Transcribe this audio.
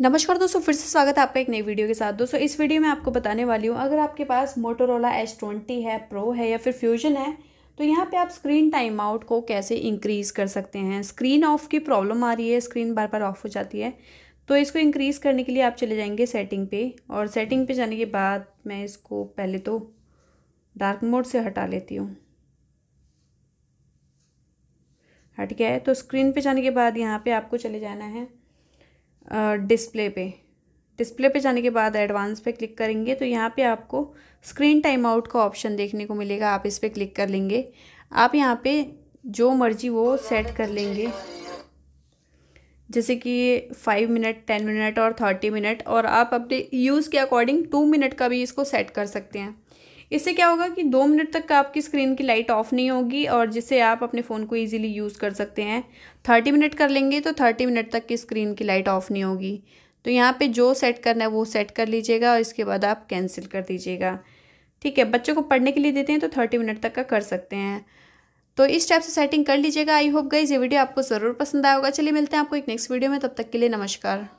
नमस्कार दोस्तों फिर से स्वागत है आपका एक नई वीडियो के साथ दोस्तों इस वीडियो में आपको बताने वाली हूँ अगर आपके पास मोटोरोला एच ट्वेंटी है प्रो है या फिर फ्यूजन है तो यहाँ पे आप स्क्रीन टाइम आउट को कैसे इंक्रीज़ कर सकते हैं स्क्रीन ऑफ की प्रॉब्लम आ रही है स्क्रीन बार बार ऑफ हो जाती है तो इसको इंक्रीज़ करने के लिए आप चले जाएंगे सेटिंग पे और सेटिंग पे जाने के बाद मैं इसको पहले तो डार्क मोड से हटा लेती हूँ हट गया है तो स्क्रीन पे जाने के बाद यहाँ पे आपको चले जाना है डिस्प्ले पे डिस्प्ले पे जाने के बाद एडवांस पे क्लिक करेंगे तो यहाँ पे आपको स्क्रीन टाइम आउट का ऑप्शन देखने को मिलेगा आप इस पर क्लिक कर लेंगे आप यहाँ पे जो मर्जी वो सेट कर लेंगे जैसे कि फाइव मिनट टेन मिनट और थर्टी मिनट और आप अपने यूज़ के अकॉर्डिंग टू मिनट का भी इसको सेट कर सकते हैं इससे क्या होगा कि दो मिनट तक आपकी स्क्रीन की लाइट ऑफ नहीं होगी और जिससे आप अपने फ़ोन को ईजिली यूज़ कर सकते हैं थर्टी मिनट कर लेंगे तो थर्टी मिनट तक की स्क्रीन की लाइट ऑफ नहीं होगी तो यहाँ पे जो सेट करना है वो सेट कर लीजिएगा और इसके बाद आप कैंसिल कर दीजिएगा ठीक है बच्चों को पढ़ने के लिए देते हैं तो थर्टी मिनट तक का कर सकते हैं तो इस टाइप से सेटिंग कर लीजिएगा आई होप गई ये वीडियो आपको ज़रूर पसंद आया होगा चलिए मिलते हैं आपको एक नेक्स्ट वीडियो में तब तक के लिए नमस्कार